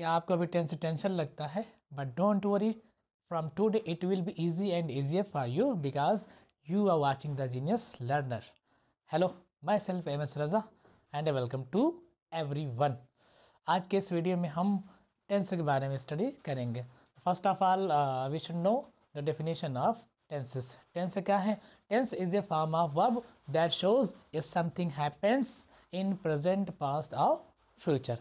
कि आपको अभी टेंस टेंशन लगता है but don't worry from today it will be easy and easier for you because you are watching the genius learner hello myself M S Raza and welcome to everyone आज के इस video में हम tense के बारे में study करेंगे first of all we should know the definition of tenses tense क्या है tense is a form of verb that shows if something happens in present past और फ्यूचर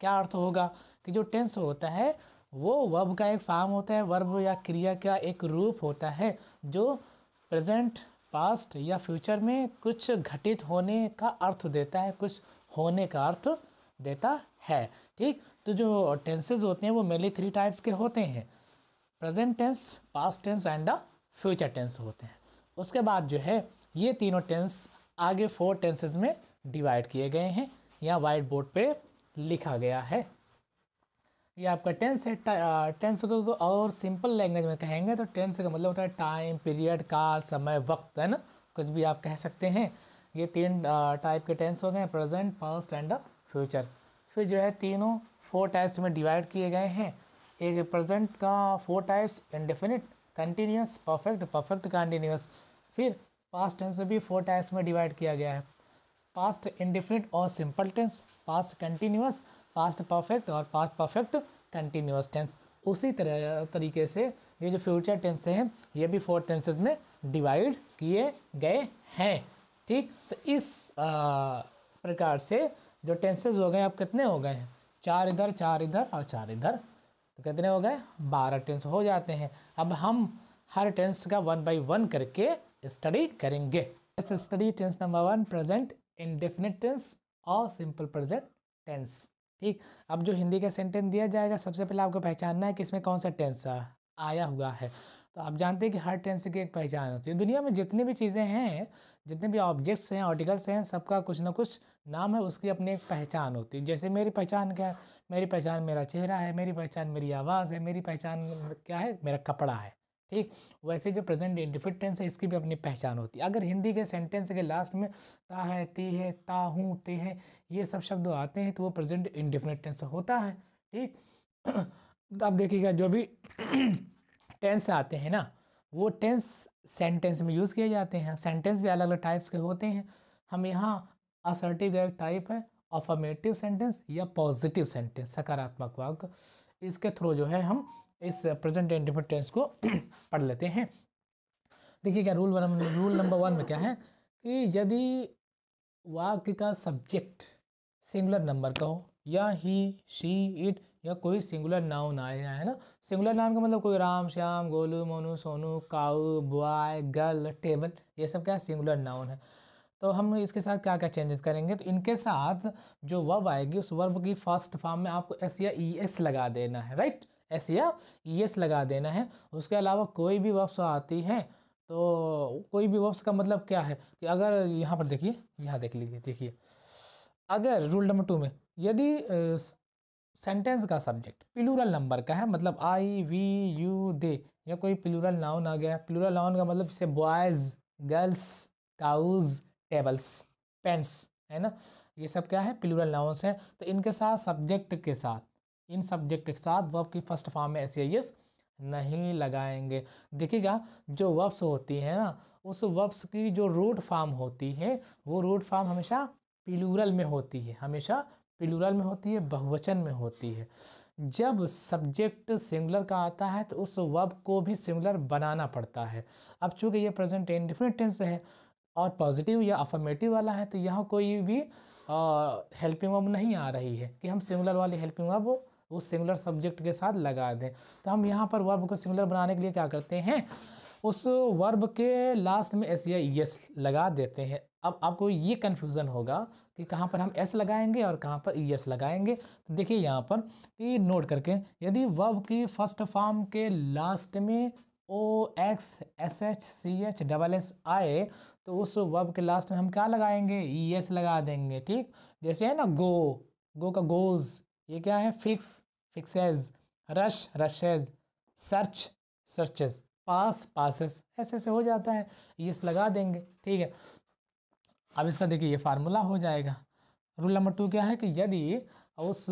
क्या अर्थ होगा कि जो टेंस होता है वो वर्ब का एक फार्म होता है वर्ब या क्रिया का एक रूप होता है जो प्रेजेंट पास्ट या फ्यूचर में कुछ घटित होने का अर्थ देता है कुछ होने का अर्थ देता है ठीक तो जो टेंसेज होते हैं वो मेनली थ्री टाइप्स के होते हैं present tense past tense and future tense होते हैं उसके बाद जो है ये तीनों टेंस आगे फोर टेंसेज में डिवाइड किए गए हैं या वाइट बोर्ड पे लिखा गया है ये आपका टेंस है टेंस को और सिंपल लैंग्वेज में कहेंगे तो टेंस का मतलब होता है टाइम पीरियड काल समय वक्त है ना कुछ भी आप कह सकते हैं ये तीन टाइप के टेंस हो गए हैं प्रेजेंट पास्ट एंड फ्यूचर फिर जो है तीनों फोर टाइप्स में डिवाइड किए गए हैं एक प्रेजेंट का four types indefinite continuous perfect perfect continuous फिर पास्ट टेंस भी फोर टाइप्स में डिवाइड किया गया है पास्ट इंडिफिनिट और simple tense past continuous past perfect और पास्ट परफेक्ट कंटिन्यूस टेंस उसी तरह तरीके से ये जो फ्यूचर टेंस हैं ये भी फोर टेंसेज में डिवाइड किए गए हैं ठीक तो इस आ, प्रकार से जो टेंसेज हो गए अब कितने हो गए हैं चार इधर चार इधर और चार इधर तो कितने हो गए बारह टेंस हो जाते हैं अब हम हर टेंस का वन बाई वन करके स्टडी करेंगे study tense number one present indefinite tense और सिंपल प्रेजेंट टेंस ठीक अब जो हिंदी का सेंटेंस दिया जाएगा सबसे पहले आपको पहचानना है कि इसमें कौन सा टेंस आया हुआ है तो आप जानते हैं कि हर टेंस की एक पहचान होती है दुनिया में जितनी भी चीज़ें हैं जितने भी ऑब्जेक्ट्स हैं आर्टिकल्स हैं सबका कुछ ना कुछ नाम है उसकी अपनी एक पहचान होती है जैसे मेरी पहचान क्या है मेरी पहचान मेरा चेहरा है मेरी पहचान मेरी आवाज़ है मेरी पहचान क्या है मेरा कपड़ा है ठीक वैसे जो प्रेजेंट इंडिफिट टेंस है इसकी भी अपनी पहचान होती है अगर हिंदी के सेंटेंस के लास्ट में ता है ती है ता हूँ ते है ये सब शब्द आते हैं तो वो प्रेजेंट इंडिफिनिट टेंस होता है ठीक तो आप देखिएगा जो भी टेंस आते हैं ना वो टेंस सेंटेंस में यूज़ किए जाते हैं सेंटेंस भी अलग अलग टाइप्स के होते हैं हम यहाँ असर्टिव एक टाइप है अफर्मेटिव सेंटेंस या पॉजिटिव सेंटेंस सकारात्मक वाक्य इसके थ्रू जो है हम इस प्रेजेंट एंड टेंस को पढ़ लेते हैं देखिए क्या rule one rule number one में क्या है कि यदि वाक्य का सब्जेक्ट सिंगुलर नंबर का हो या ही शी इट या कोई सिंगुलर नाउन आए है ना सिंगुलर नाउन का मतलब कोई Ram Shyam Golu Monu Sonu cow boy girl table ये सब क्या सिंगुलर नाउन है तो हम इसके साथ क्या क्या चेंजेस करेंगे तो इनके साथ जो वर्ब आएगी उस वर्ब की फर्स्ट फॉर्म में आपको एस या ई e एस लगा देना है राइट एस या यस लगा देना है उसके अलावा कोई भी वर्ब्स आती है तो कोई भी वर्ब्स का मतलब क्या है कि अगर यहाँ पर देखिए यहाँ देख लीजिए देखिए अगर रूल नंबर टू में यदि सेंटेंस का सब्जेक्ट प्लूरल नंबर का है मतलब आई वी यू दे या कोई प्लूरल नाउन आ गया प्लूरल नाउन का मतलब जैसे boys girls cows tables pens है ना ये सब क्या है प्लूरल नाउन्स हैं तो इनके साथ सब्जेक्ट के साथ इन सब्जेक्ट के साथ वर्ब की फर्स्ट फॉर्म में ऐसी एस e नहीं लगाएंगे देखिएगा जो वर्ब्स होती है ना उस वर्ब्स की जो रूट फॉर्म होती है वो रूट फॉर्म हमेशा पिलूरल में होती है हमेशा पिलूरल में होती है बहुवचन में होती है जब सब्जेक्ट सिंगुलर का आता है तो उस वर्ब को भी सिंगुलर बनाना पड़ता है अब चूंकि ये प्रेजेंट डिफरेंट टेंस है और पॉजिटिव या अफर्मेटिव वाला है तो यहाँ कोई भी हेल्पिंग वर्ब नहीं आ रही है कि हम सिंगुलर वाली हेल्पिंग वर्ब उस सिंगुलर सब्जेक्ट के साथ लगा दें तो हम यहाँ पर वर्ब को सिंगुलर बनाने के लिए क्या करते हैं उस वर्ब के लास्ट में एस या यस लगा देते हैं अब आपको ये कन्फ्यूज़न होगा कि कहाँ पर हम एस लगाएंगे और कहाँ पर यस लगाएंगे तो देखिए यहाँ पर कि नोट करके यदि वर्ब की फर्स्ट फॉर्म के लास्ट में O X S H C H double S आए तो उस वर्ब के लास्ट में हम क्या लगाएंगे यस लगा देंगे ठीक जैसे है ना गो गो का गोज़ ये क्या है fix fixes rush rushes search searches pass passes ऐसे ऐसे हो जाता है ये लगा देंगे ठीक है अब इसका देखिए ये फार्मूला हो जाएगा रूल नंबर टू क्या है कि यदि उस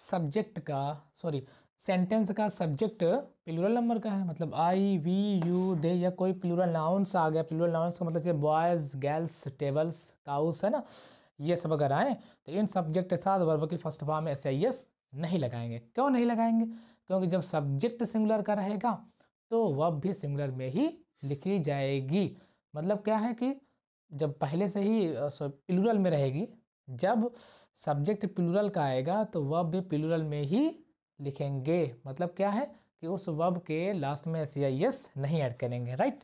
सब्जेक्ट का सॉरी सेंटेंस का सब्जेक्ट प्लूरल नंबर का है मतलब आई वी यू दे या कोई प्लूरल नाउन्स आ गया प्लूरल नाउन्स का मतलब बॉयज़ गर्ल्स टेबल्स काउस है ना ये सब अगर आए तो इन सब्जेक्ट के साथ वर्ब की फर्स्ट फॉर्म में एस आई एस नहीं लगाएंगे क्यों नहीं लगाएंगे क्योंकि जब सब्जेक्ट सिंगुलर का रहेगा तो वर्ब भी सिंगुलर में ही लिखी जाएगी मतलब क्या है कि जब पहले से ही प्लूरल में रहेगी जब सब्जेक्ट प्लूरल का आएगा तो वर्ब भी प्लूरल में ही लिखेंगे मतलब क्या है कि उस वर्ब के लास्ट में सी आई एस नहीं ऐड करेंगे राइट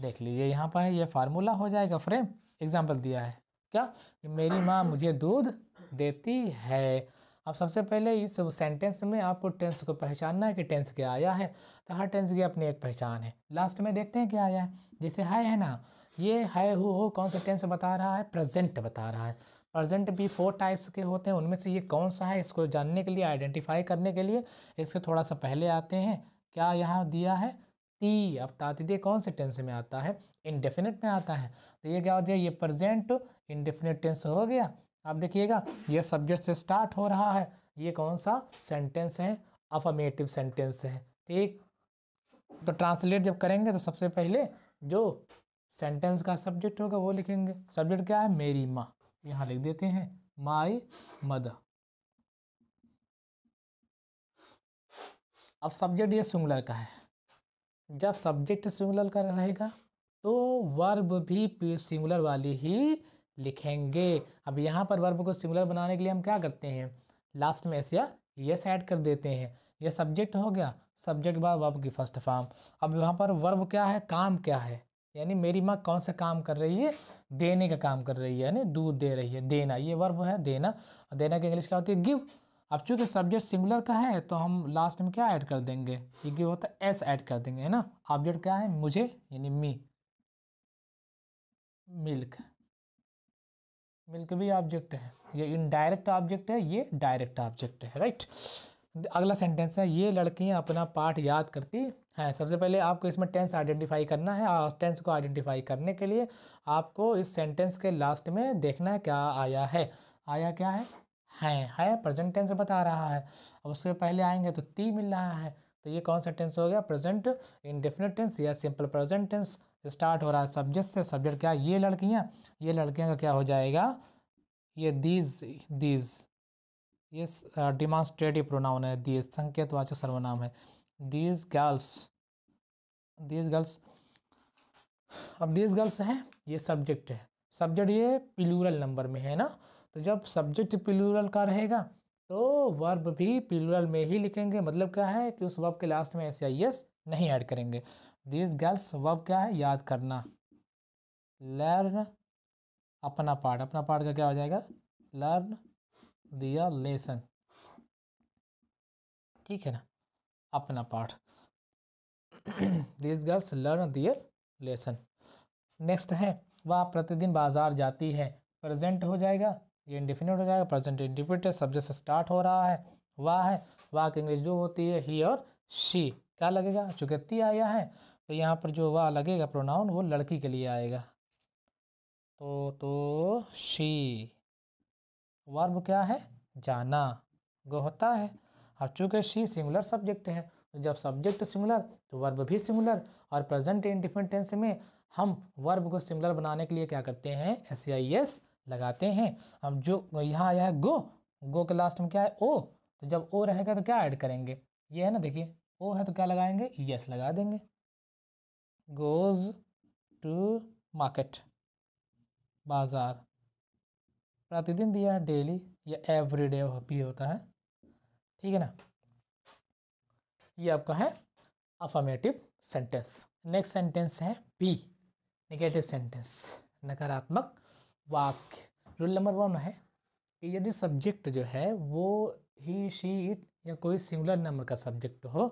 देख लीजिए यहाँ पर ये फार्मूला हो जाएगा फ्रेम एग्जाम्पल दिया है क्या मेरी माँ मुझे दूध देती है अब सबसे पहले इस सेंटेंस में आपको टेंस को पहचानना है कि टेंस क्या आया है तो हर टेंस की अपनी एक पहचान है लास्ट में देखते हैं क्या आया है जैसे है है ना ये है हु हो कौन सा टेंस बता रहा है प्रेजेंट बता रहा है प्रेजेंट भी फोर टाइप्स के होते हैं उनमें से ये कौन सा है इसको जानने के लिए आइडेंटिफाई करने के लिए इसके थोड़ा सा पहले आते हैं क्या यहाँ दिया है ती अब तातिदे कौन से टेंस में आता है इनडेफिनेट में आता है तो ये क्या हो जाए ये प्रजेंट इनडेफिनेट टेंस हो गया आप देखिएगा ये सब्जेक्ट से स्टार्ट हो रहा है ये कौन सा सेंटेंस है अफर्मेटिव सेंटेंस है ठीक तो ट्रांसलेट जब करेंगे तो सबसे पहले जो सेंटेंस का सब्जेक्ट होगा वो लिखेंगे सब्जेक्ट क्या है मेरी माँ यहाँ लिख देते हैं माई मदर अब सब्जेक्ट ये सुंगलर का है जब सब्जेक्ट सिंगुलर का रहेगा तो वर्ब भी सिंगुलर वाली ही लिखेंगे अब यहाँ पर वर्ब को सिंगुलर बनाने के लिए हम क्या करते हैं लास्ट में ऐसे यस ऐड कर देते हैं यह सब्जेक्ट हो गया सब्जेक्ट के बाद वर्ब की फर्स्ट फॉर्म अब यहाँ पर वर्ब क्या है काम क्या है यानी मेरी माँ कौन सा काम कर रही है देने का काम कर रही है यानी दूध दे रही है देना ये वर्ब है देना देना की इंग्लिश क्या होती है गिव अब चूँकि सब्जेक्ट सिंगुलर का है तो हम लास्ट में क्या ऐड कर देंगे ये गिव होता है एस ऐड कर देंगे है ना ऑब्जेक्ट क्या है मुझे यानी मी मिल्क मिल्क भी ऑब्जेक्ट है ये इनडायरेक्ट ऑब्जेक्ट है ये डायरेक्ट ऑब्जेक्ट है राइट अगला सेंटेंस है ये लड़कियां अपना पार्ट याद करती हैं सबसे पहले आपको इसमें टेंस आइडेंटिफाई करना है और टेंस को आइडेंटिफाई करने के लिए आपको इस सेंटेंस के लास्ट में देखना है क्या आया है आया क्या है हैं है प्रेजेंट टेंस बता रहा है अब उसके पहले आएंगे तो ती मिल रहा है तो ये कौन सा टेंस हो गया प्रेजेंट इनडेफिनेट टेंस या सिंपल प्रेजेंट टेंस स्टार्ट हो रहा है सब्जेक्ट से सब्जेक्ट क्या ये लड़कियाँ ये लड़कियाँ का क्या हो जाएगा ये दीज दीज ये डिमॉन्स्ट्रेटिव प्रोनाउन है दीज संकेतवाचक सर्वनाम है दीज गर्ल्स दीज गर्ल्स अब दीज गर्ल्स हैं ये सब्जेक्ट है सब्जेक्ट ये प्लूरल नंबर में है ना तो जब सब्जेक्ट प्लूरल का रहेगा तो वर्ब भी प्लूरल में ही लिखेंगे मतलब क्या है कि उस वर्ब के लास्ट में ऐसे आई एस नहीं ऐड करेंगे दिस गर्ल्स वर्ब क्या है याद करना लर्न अपना पार्ट अपना पार्ट का क्या हो जाएगा लर्न दिया लेसन ठीक है ना अपना part this girls learn their lesson next है वह प्रतिदिन बाजार जाती है प्रेजेंट हो जाएगा ये इंडिफिनिट हो जाएगा प्रेजेंट इंडिफिनिट सब्जेक्ट स्टार्ट हो रहा है वाह है वाह की इंग्लिश जो होती है ही और शी क्या लगेगा चुकृति आया है तो यहाँ पर जो वह लगेगा प्रोनाउन वो लड़की के लिए आएगा तो तो शी वर्ब क्या है जाना गो होता है अब चूँकि शी सिंगुलर सब्जेक्ट है तो जब सब्जेक्ट सिमिलर तो वर्ब भी सिमिलर और प्रेजेंट इन डिफरेंट टेंस में हम वर्ब को सिमिलर बनाने के लिए क्या करते हैं एस आई एस लगाते हैं अब जो यहाँ आया है गो गो के लास्ट में क्या है ओ तो जब ओ रहेगा तो क्या ऐड करेंगे ये है ना देखिए ओ है तो क्या लगाएंगे यस लगा देंगे गोज़ टू मार्केट बाज़ार प्रतिदिन दिया है डेली या एवरी डे भी होता है ठीक है ना ये आपका है अफर्मेटिव सेंटेंस नेक्स्ट सेंटेंस है बी नेगेटिव सेंटेंस नकारात्मक वाक्य रूल नंबर वन है कि यदि सब्जेक्ट जो है वो ही शी इट या कोई सिंगुलर नंबर का सब्जेक्ट हो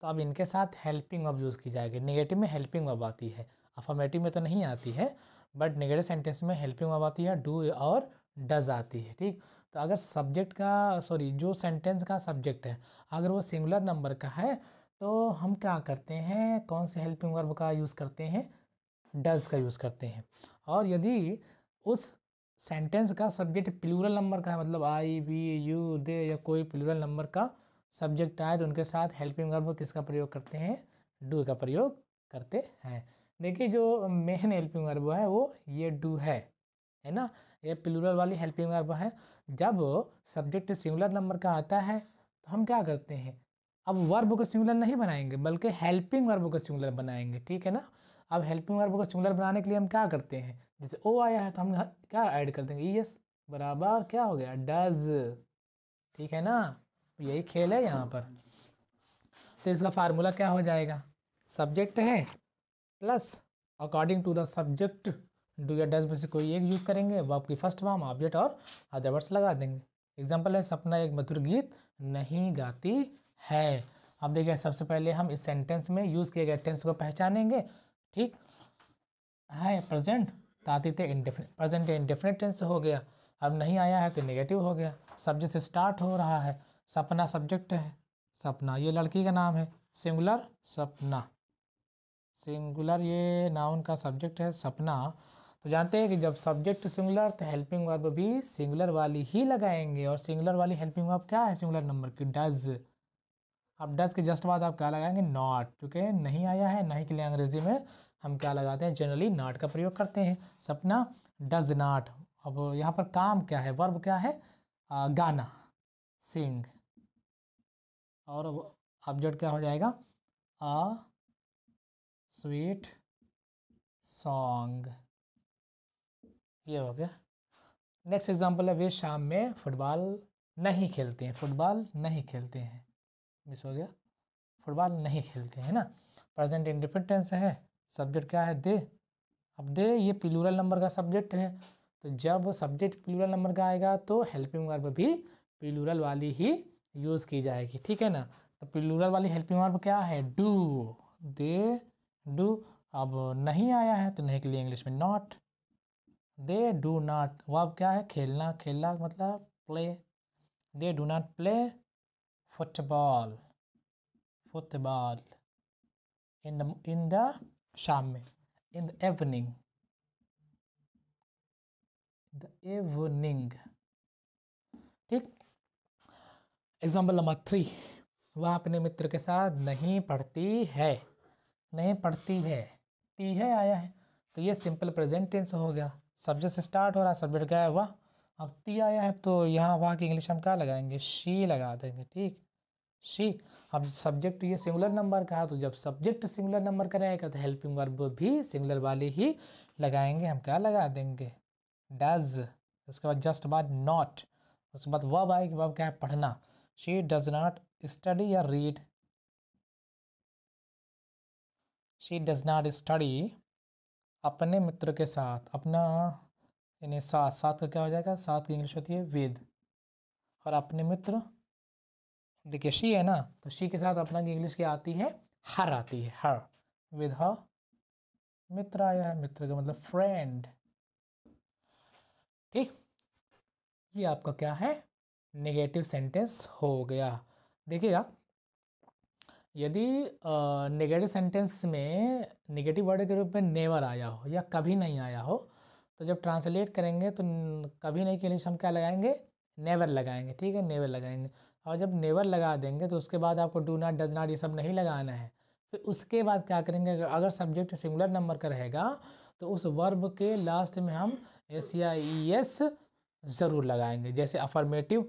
तो अब इनके साथ हेल्पिंग वर्ब यूज़ की जाएगी नेगेटिव में हेल्पिंग वर्ब आती है अफॉर्मेटिव में तो नहीं आती है बट नेगेटिव सेंटेंस में हेल्पिंग वर्ब आती है डू और डज आती है ठीक तो अगर सब्जेक्ट का सॉरी जो सेंटेंस का सब्जेक्ट है अगर वो सिंगुलर नंबर का है तो हम क्या करते हैं कौन से हेल्पिंग वर्ब का यूज़ करते हैं डज का यूज़ करते हैं और यदि उस सेंटेंस का सब्जेक्ट प्लूरल नंबर का है मतलब आई वी यू दे या कोई प्लूरल नंबर का सब्जेक्ट आए तो उनके साथ हेल्पिंग वर्ब किसका प्रयोग करते हैं डू का प्रयोग करते हैं देखिए जो मेन हेल्पिंग वर्ब है वो ये डू है है ना ये प्लूरल वाली हेल्पिंग वर्ब है जब सब्जेक्ट सिंगुलर नंबर का आता है तो हम क्या करते हैं अब वर्ब को सिंगुलर नहीं बनाएंगे बल्कि हेल्पिंग वर्ब को सिंगुलर बनाएंगे ठीक है ना अब हेल्पिंग वर्ब को सिमिलर बनाने के लिए हम क्या करते हैं जैसे ओ आया है तो हम क्या ऐड कर देंगे यस बराबर क्या हो गया डज ठीक है ना यही खेल है यहाँ पर तो इसका फार्मूला क्या हो जाएगा सब्जेक्ट है plus according to the subject do या डज में से कोई एक यूज़ करेंगे वो आपकी फर्स्ट फॉर्म ऑब्जेक्ट और अदर वर्ड्स लगा देंगे एग्जाम्पल है सपना एक मधुर गीत नहीं गाती है अब देखिए सबसे पहले हम इस सेंटेंस में यूज़ किए गए टेंस को पहचानेंगे ठीक है प्रेजेंट तातीत प्रजेंट प्रेजेंट इंडिफिनिट टेंस हो गया अब नहीं आया है तो नेगेटिव हो गया सब्जेक्ट से स्टार्ट हो रहा है सपना सब्जेक्ट है सपना ये लड़की का नाम है सिंगुलर सपना सिंगुलर ये नाउन का सब्जेक्ट है सपना तो जानते हैं कि जब सब्जेक्ट सिंगुलर तो हेल्पिंग वर्ब भी सिंगुलर वाली ही लगाएंगे और सिंगुलर वाली हेल्पिंग वर्ब क्या है सिंगुलर नंबर की डज़ अब डज के जस्ट बाद आप क्या लगाएंगे नॉट क्योंकि नहीं आया है नहीं के लिए अंग्रेजी में हम क्या लगाते हैं जनरली नाट का प्रयोग करते हैं सपना डज नाट अब यहाँ पर काम क्या है वर्ब क्या है आ, गाना सिंग और ऑब्जेक्ट क्या हो जाएगा आ स्वीट सॉन्ग ये हो गया नेक्स्ट एग्जांपल है वे शाम में फुटबॉल नहीं खेलते हैं फुटबॉल नहीं खेलते हैं मिस हो गया फुटबॉल नहीं खेलते हैं ना प्रेजेंट इंडिपेंडेंस है सब्जेक्ट क्या है दे अब दे ये प्लूरल नंबर का सब्जेक्ट है तो जब सब्जेक्ट प्लूरल नंबर का आएगा तो हेल्पिंग वर्ब भी प्लूरल वाली ही यूज़ की जाएगी ठीक है ना तो प्लूरल वाली हेल्पिंग वर्ब क्या है डू दे डू अब नहीं आया है तो नहीं के लिए इंग्लिश में नॉट दे डू नॉट वो अब क्या है खेलना खेलना मतलब play they do not play football football in the in the शाम में इन द एवनिंग द एवनिंग ठीक एग्जाम्पल नंबर थ्री वह अपने मित्र के साथ नहीं पढ़ती है नहीं पढ़ती है ती है आया है तो ये सिंपल प्रेजेंट टेंस हो गया सब्जेक्ट स्टार्ट हो रहा सब्जेक्ट गया हुआ अब ती आया है तो यहाँ वहाँ की इंग्लिश हम क्या लगाएंगे शी लगा देंगे ठीक शी अब सब्जेक्ट ये सिंगुलर नंबर का है तो जब सब्जेक्ट सिंगुलर नंबर का रहेगा तो हेल्पिंग वर्ब भी सिंगुलर वाले ही लगाएंगे हम क्या लगा देंगे डज उसके बाद जस्ट बाद नॉट उसके बाद वब आएगी वब क्या है पढ़ना शी डज नॉट स्टडी या read she does not study अपने मित्र के साथ अपना यानी साथ साथ का क्या हो जाएगा साथ की इंग्लिश होती है विद और अपने मित्र देखिए शी है ना तो शी के साथ अपना की इंग्लिश क्या आती है हर आती है हर विद ह मित्र आया है मित्र का मतलब फ्रेंड ठीक ये आपका क्या है नेगेटिव सेंटेंस हो गया देखिएगा यदि नेगेटिव सेंटेंस में नेगेटिव वर्ड के रूप में नेवर आया हो या कभी नहीं आया हो तो जब ट्रांसलेट करेंगे तो कभी नहीं के लिए हम क्या लगाएंगे नेवर लगाएंगे ठीक है नेवर लगाएंगे और जब नेवर लगा देंगे तो उसके बाद आपको डू नाट डज नाट ये सब नहीं लगाना है फिर उसके बाद क्या करेंगे अगर सब्जेक्ट सिंगुलर नंबर का रहेगा तो उस वर्ब के लास्ट में हम एस या ई एस e ज़रूर लगाएंगे जैसे अफर्मेटिव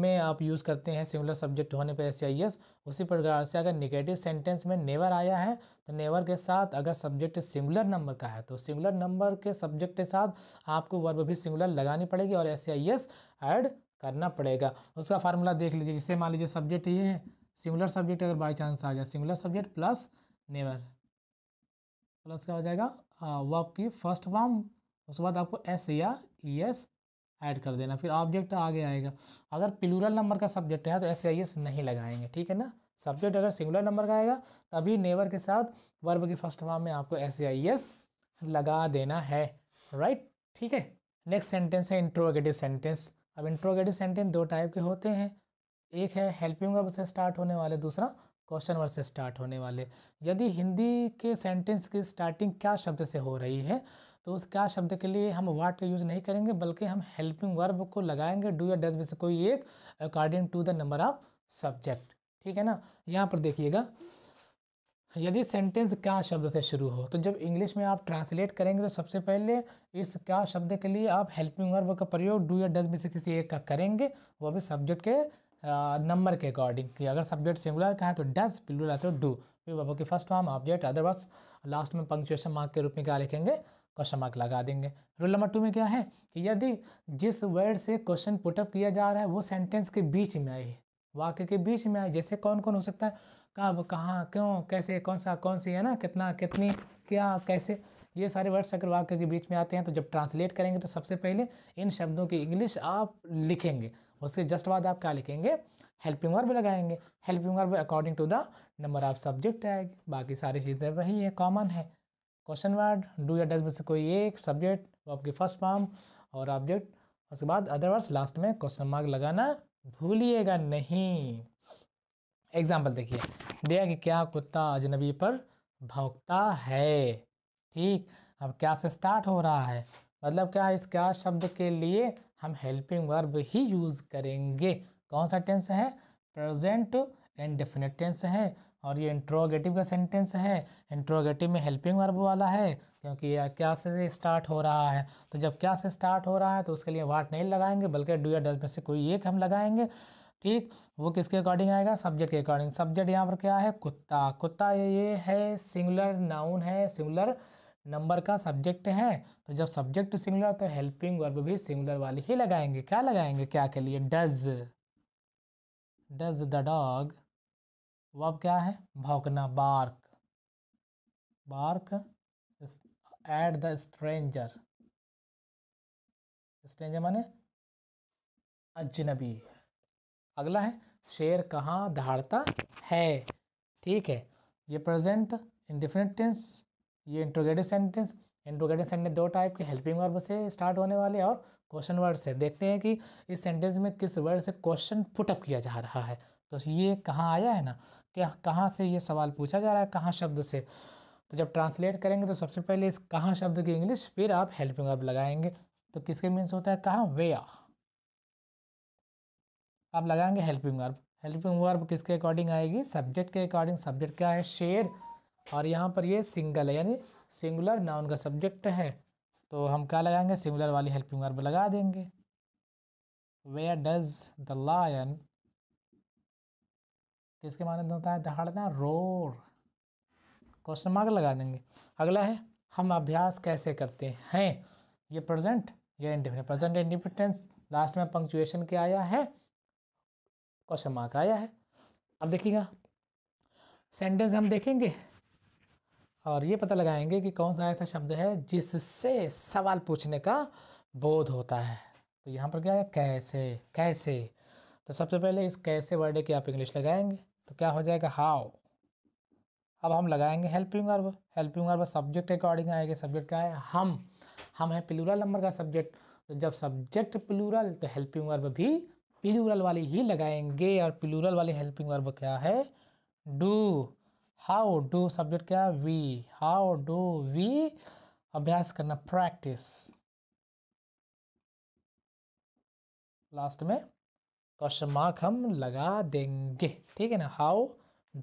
में आप यूज़ करते हैं सिंगुलर सब्जेक्ट होने पर एस आई एस उसी प्रकार से अगर निगेटिव सेंटेंस में नेवर आया है तो नेवर के साथ अगर सब्जेक्ट सिंगुलर नंबर का है तो सिंगुलर नंबर के सब्जेक्ट के साथ आपको वर्ब भी सिंगुलर लगानी पड़ेगी और एस आई एस ऐड करना पड़ेगा उसका फार्मूला देख लीजिए जैसे मान लीजिए सब्जेक्ट ये है सिमिलर सब्जेक्ट अगर बाई चांस आ जाए similar subject plus never plus क्या हो जाएगा वो आपकी फर्स्ट फॉर्म उसके बाद आपको एस या ई एस ऐड कर देना फिर ऑब्जेक्ट आगे आएगा अगर प्लूरल नंबर का सब्जेक्ट है तो एस या ई एस नहीं लगाएंगे ठीक है ना सब्जेक्ट अगर सिंगुलर नंबर का आएगा तभी नेवर के साथ वर्ब की फर्स्ट फॉर्म में आपको एस या ई एस लगा देना है राइट ठीक है नेक्स्ट सेंटेंस है इंट्रोगेटिव सेंटेंस अब इंट्रोगेटिव सेंटेंस दो टाइप के होते हैं एक है हेल्पिंग वर्ब से स्टार्ट होने वाले दूसरा क्वेश्चन वर्ब से स्टार्ट होने वाले यदि हिंदी के सेंटेंस की स्टार्टिंग क्या शब्द से हो रही है तो उस क्या शब्द के लिए हम वाट का यूज़ नहीं करेंगे बल्कि हम हेल्पिंग वर्ब को लगाएंगे डू या डज से कोई एक according to the number of subject ठीक है ना यहाँ पर देखिएगा यदि सेंटेंस क्या शब्द से शुरू हो तो जब इंग्लिश में आप ट्रांसलेट करेंगे तो सबसे पहले इस क्या शब्द के लिए आप हेल्पिंग वर्ब का प्रयोग डू या डज में से किसी एक का करेंगे वो भी सब्जेक्ट के नंबर के अकॉर्डिंग कि अगर सब्जेक्ट सिंगुलर का है तो डज प्लूरल है तो डू फिर वर्ब की first form object otherwise last में पंक्चुएशन मार्क के रूप में क्या लिखेंगे क्वेश्चन मार्क लगा देंगे रूल नंबर टू में क्या है कि यदि जिस वर्ड से क्वेश्चन पुटअप किया जा रहा है वो सेंटेंस के बीच में आए वाक्य के बीच में आए जैसे कौन कौन हो सकता है कब कहाँ क्यों कैसे कौन सा कौन सी है ना कितना कितनी क्या कैसे ये सारे वर्ड्स अगर वाक्य के बीच में आते हैं तो जब ट्रांसलेट करेंगे तो सबसे पहले इन शब्दों की इंग्लिश आप लिखेंगे उसके जस्ट बाद आप क्या लिखेंगे हेल्पिंग वर्ब लगाएंगे helping verb according to the number of subject आएगी बाकी सारी चीज़ें वही है कॉमन है क्वेश्चन वर्ड डू या डज में से कोई एक सब्जेक्ट वो आपकी फर्स्ट फॉर्म और ऑब्जेक्ट उसके बाद अदरवर्स लास्ट में क्वेश्चन मार्क लगाना भूलिएगा नहीं एग्जाम्पल देखिए दिया कि क्या कुत्ता अजनबी पर भौंकता है ठीक अब क्या से स्टार्ट हो रहा है मतलब क्या इस क्या शब्द के लिए हम हेल्पिंग वर्ब ही यूज़ करेंगे कौन सा टेंस है प्रेजेंट इनडेफिनेट टेंस है और ये इंट्रोगेटिव का सेंटेंस है इंट्रोगेटिव में हेल्पिंग वर्ब वाला है क्योंकि यह क्या से स्टार्ट हो रहा है तो जब क्या से स्टार्ट हो रहा है तो उसके लिए वाट नहीं लगाएंगे बल्कि डू या डज में से कोई एक हम लगाएंगे ठीक वो किसके अकॉर्डिंग आएगा सब्जेक्ट के अकॉर्डिंग सब्जेक्ट यहाँ पर क्या है कुत्ता कुत्ता ये है सिंगुलर नाउन है सिंगुलर नंबर का सब्जेक्ट है तो जब सब्जेक्ट सिंगुलर तो हेल्पिंग वर्ब भी सिंगुलर वाली ही लगाएंगे क्या लगाएंगे क्या के लिए does does the dog verb क्या है भौकना bark bark at the stranger stranger माने अजनबी अगला है शेर कहाँ दहाड़ता है ठीक है ये प्रेजेंट डिफरेंट टेंस ये इंट्रोगेटिव सेंटेंस इंट्रोगेटिव सेंटेंस दो टाइप के हेल्पिंग वर्ब से स्टार्ट होने वाले और क्वेश्चन वर्ड से देखते हैं कि इस सेंटेंस में किस वर्ड से क्वेश्चन पुटअप किया जा रहा है तो ये कहाँ आया है ना क्या कहाँ से ये सवाल पूछा जा रहा है कहाँ शब्द से तो जब ट्रांसलेट करेंगे तो सबसे पहले इस कहाँ शब्द की इंग्लिश फिर आप हेल्पिंग वर्ब लगाएंगे तो किसके मीन्स होता है कहाँ वे आ आप लगाएंगे हेल्पिंग वर्ब हेल्पिंग वर्ब किसके अकॉर्डिंग आएगी सब्जेक्ट के अकॉर्डिंग सब्जेक्ट क्या है शेर और यहाँ पर ये सिंगल है यानी सिंगुलर नाउन का सब्जेक्ट है तो हम क्या लगाएंगे सिंगुलर वाली हेल्पिंग वर्ब लगा देंगे वेयर डज द लायन किसके माने होता है दहाड़ना रोर क्वेश्चन मार्क लगा देंगे अगला है हम अभ्यास कैसे करते हैं ये प्रेजेंट या इंडिपेंडेंट प्रेजेंट इंडिपेंडेंस लास्ट में पंक्चुएशन क्या आया है क्वेश्चन मार्क आया है अब देखिएगा सेंटेंस हम देखेंगे और ये पता लगाएंगे कि कौन सा ऐसा शब्द है जिससे सवाल पूछने का बोध होता है तो यहाँ पर क्या है कैसे कैसे तो सबसे पहले इस कैसे वर्ड की आप इंग्लिश लगाएंगे तो क्या हो जाएगा हाउ अब हम लगाएंगे helping verb helping verb subject according आएगा सब्जेक्ट क्या है हम हम है प्लूरल नंबर का सब्जेक्ट तो जब सब्जेक्ट प्लूरल तो हेल्पिंग वर्ब भी प्लूरल वाले ही लगाएंगे और प्लूरल वाले हेल्पिंग वर्ब क्या है डू हाउ डू सब्जेक्ट क्या वी हाउ डू वी अभ्यास करना प्रैक्टिस लास्ट में क्वेश्चन मार्क हम लगा देंगे ठीक है ना how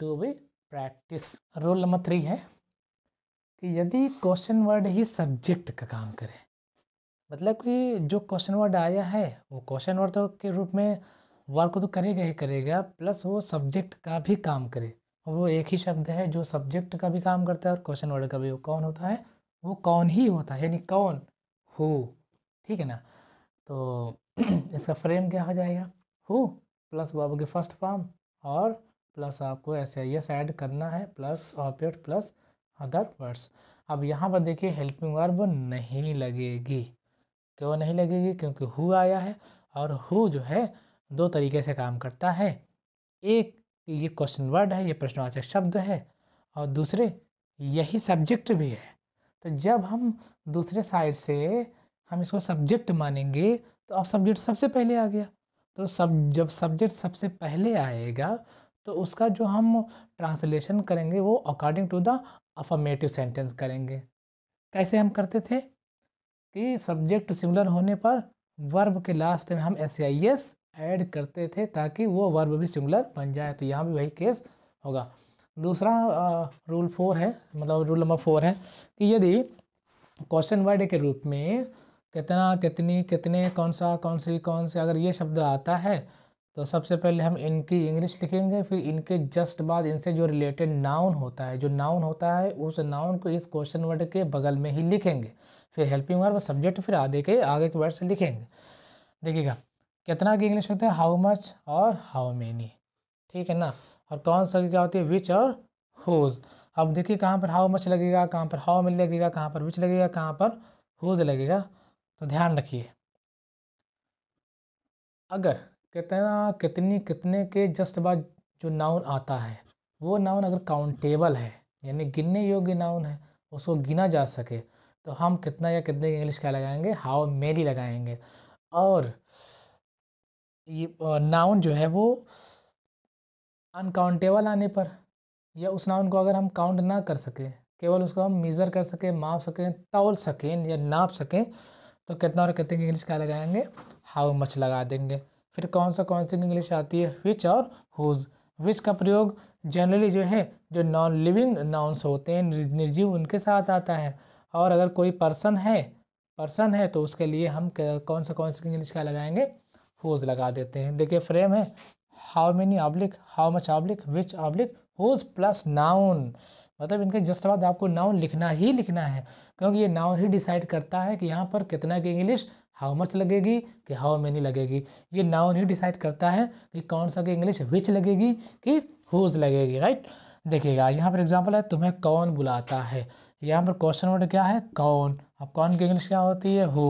do we practice rule number three है कि यदि क्वेश्चन वर्ड ही सब्जेक्ट का काम करे मतलब कि जो क्वेश्चन वर्ड आया है वो क्वेश्चन वर्ड तो के रूप में वर्क तो करेगा ही करेगा प्लस वो सब्जेक्ट का भी काम करे वो एक ही शब्द है जो सब्जेक्ट का भी काम करता है और क्वेश्चन वर्ड का भी वो कौन होता है वो कौन ही होता है यानी कौन हो ठीक है ना तो इसका फ्रेम क्या हो जाएगा हो प्लस वो आपके फर्स्ट फॉर्म और प्लस आपको एस आई एस ऐड करना है plus operate plus other words अब यहाँ पर देखिए हेल्पिंग वर्ब नहीं लगेगी क्यों नहीं लगेगी क्योंकि हु आया है और हु जो है दो तरीके से काम करता है एक ये क्वेश्चन वर्ड है ये प्रश्नवाचक शब्द है और दूसरे यही सब्जेक्ट भी है तो जब हम दूसरे साइड से हम इसको सब्जेक्ट मानेंगे तो अब सब्जेक्ट सबसे पहले आ गया तो सब जब सब्जेक्ट सबसे पहले आएगा तो उसका जो हम ट्रांसलेशन करेंगे वो according to the affirmative sentence करेंगे कैसे हम करते थे कि सब्जेक्ट सिमिलर होने पर वर्ब के लास्ट में हम एस आई एस एड करते थे ताकि वो वर्ब भी सिमिलर बन जाए तो यहाँ भी वही केस होगा दूसरा रूल फोर है मतलब रूल नंबर फोर है कि यदि क्वेश्चन वर्ड के रूप में कितना कितनी कितने कौन सा कौन सी कौन से अगर ये शब्द आता है तो सबसे पहले हम इनकी इंग्लिश लिखेंगे फिर इनके जस्ट बाद इनसे जो रिलेटेड नाउन होता है जो नाउन होता है उस नाउन को इस क्वेश्चन वर्ड के बगल में ही लिखेंगे फिर हेल्पिंग वर्ब सब्जेक्ट फिर आगे के आगे के वर्ड से लिखेंगे देखिएगा कितना की इंग्लिश होते हैं हाउ मच और हाउ मेनी ठीक है ना और कौन सा क्या होती है विच और हुज अब देखिए कहाँ पर हाउ मच लगेगा कहाँ पर हाउ मिल लगेगा कहाँ पर विच लगेगा कहाँ पर हुज लगेगा तो ध्यान रखिए अगर कितना कितनी कितने के जस्ट बाद जो नाउन आता है वो नाउन अगर काउंटेबल है यानी गिनने योग्य नाउन है उसको गिना जा सके तो हम कितना या कितने इंग्लिश क्या लगाएंगे हाउ मेनी लगाएंगे और ये नाउन जो है वो अनकाउंटेबल आने पर या उस नाउन को अगर हम काउंट ना कर सकें केवल उसको हम मेज़र कर सकें माप सकें तोल सकें या नाप सकें तो कितना और कितने की इंग्लिश क्या लगाएंगे हाउ मच लगा देंगे फिर कौन सा कौन सी इंग्लिश आती है विच और हुज़ विच का प्रयोग जनरली जो है जो नॉन लिविंग नाउन्स होते हैं निर्जीव उनके साथ आता है और अगर कोई पर्सन है पर्सन है तो उसके लिए हम कौन सा कौन सी इंग्लिश का लगाएंगे हुज लगा देते हैं देखिए फ्रेम है how many oblique how much oblique which oblique whose plus noun मतलब इनके जस्ट बाद आपको नाउन लिखना ही लिखना है क्योंकि ये नाउन ही डिसाइड करता है कि यहाँ पर कितना की इंग्लिश हाउ मच लगेगी कि हाउ मेनी लगेगी ये नाउन ही डिसाइड करता है कि कौन सा की इंग्लिश विच लगेगी कि हुज लगेगी राइट देखिएगा यहाँ पर एग्जाम्पल है तुम्हें कौन बुलाता है यहाँ पर क्वेश्चन वर्ड क्या है कौन अब कौन की इंग्लिश क्या होती है हो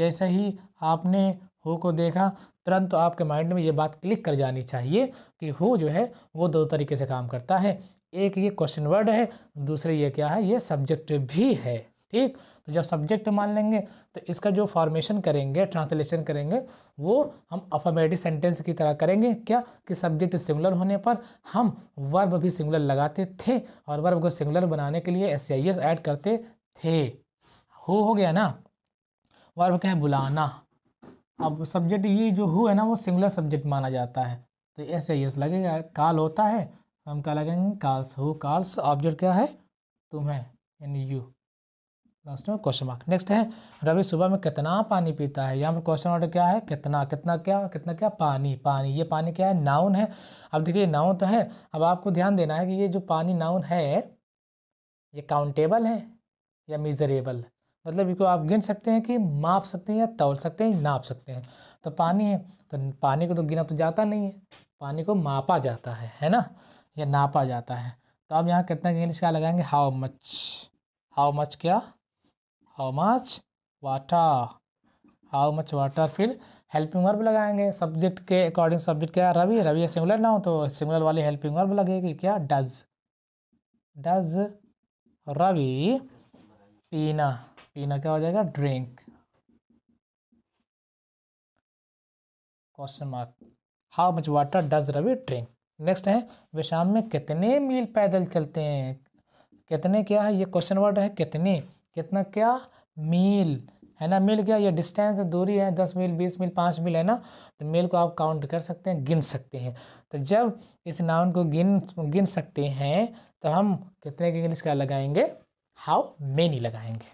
जैसे ही आपने हो को देखा तुरंत तो आपके माइंड में ये बात क्लिक कर जानी चाहिए कि हो जो है वो दो तरीके से काम करता है एक ये क्वेश्चन वर्ड है दूसरे ये क्या है ये सब्जेक्ट भी है ठीक तो जब सब्जेक्ट मान लेंगे तो इसका जो फॉर्मेशन करेंगे ट्रांसलेशन करेंगे वो हम अफॉर्मेटिव सेंटेंस की तरह करेंगे क्या कि सब्जेक्ट सिंगुलर होने पर हम वर्ब भी सिंगुलर लगाते थे और वर्ब को सिंगुलर बनाने के लिए एस आई एस ऐड करते थे हो हो गया ना वर्ब क्या है बुलाना अब सब्जेक्ट ये जो हु है ना वो सिंगुलर सब्जेक्ट माना जाता है तो एस आई एस लगेगा काल होता है हम क्या लगेंगे काल्स हु काल्स ऑब्जेक्ट क्या है तुम्हें यानी यू लास्ट में क्वेश्चन मार्क नेक्स्ट है रवि सुबह में कितना पानी पीता है यहाँ पर क्वेश्चन ऑर्डर क्या है कितना कितना क्या कितना क्या पानी पानी ये पानी क्या है नाउन है अब देखिए नाउन तो है अब आपको ध्यान देना है कि ये जो पानी नाउन है ये काउंटेबल है या मेजरेबल मतलब इसको आप गिन सकते हैं कि माप सकते हैं या तौल सकते हैं नाप सकते हैं तो पानी है तो पानी को तो गिना तो जाता नहीं है पानी को मापा जाता है है ना या नापा जाता है तो अब यहाँ कितना गिन क्या लगाएंगे हाउ मच हाउ मच क्या how much water how much water फिर हेल्पिंग वर्ब लगाएंगे सब्जेक्ट के अकॉर्डिंग सब्जेक्ट क्या है रवि रवि सिंगुलर ना हो तो सिंगुलर वाली हेल्पिंग वर्ब लगेगी क्या डज डज रवि पीना पीना क्या हो जाएगा drink question mark how much water does Ravi drink next है वे शाम में कितने मील पैदल चलते हैं कितने क्या है ये क्वेश्चन वर्ड है कितने कितना क्या मील है ना मील क्या ये डिस्टेंस दूरी है दस मील बीस मील पाँच मील है ना तो मील को आप काउंट कर सकते हैं गिन सकते हैं तो जब इस नाउन को गिन गिन सकते हैं तो हम कितने की इंग्लिश क्या लगाएंगे हाउ मैनी लगाएंगे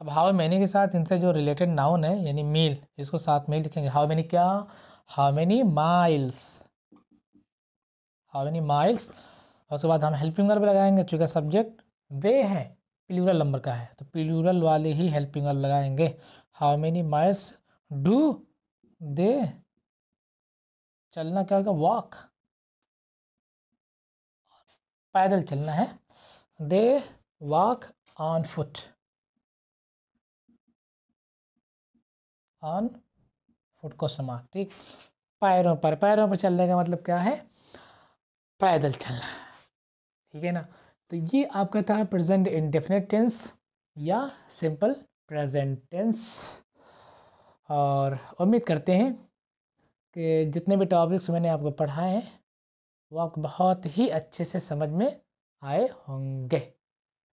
अब हाउ मैनी के साथ इनसे जो रिलेटेड नाउन है यानी मील इसको साथ में लिखेंगे हाउ मैनी क्या how many miles how many miles उसके बाद हम हेल्पिंग वर्ब लगाएंगे चूँकि सब्जेक्ट वे हैं प्लूरल नंबर का है तो प्लूरल वाले ही हेल्पिंग वर्ब लगाएंगे how many miles do they चलना क्या होगा वॉक पैदल चलना है they walk on foot on foot को समा ठीक पैरों पर पैरों पर चलने का मतलब क्या है पैदल चलना ठीक है ना तो ये आपका था प्रेजेंट इंडेफिनेट टेंस या सिंपल प्रेजेंट टेंस और उम्मीद करते हैं कि जितने भी टॉपिक्स मैंने आपको पढ़ाए हैं वो आपको बहुत ही अच्छे से समझ में आए होंगे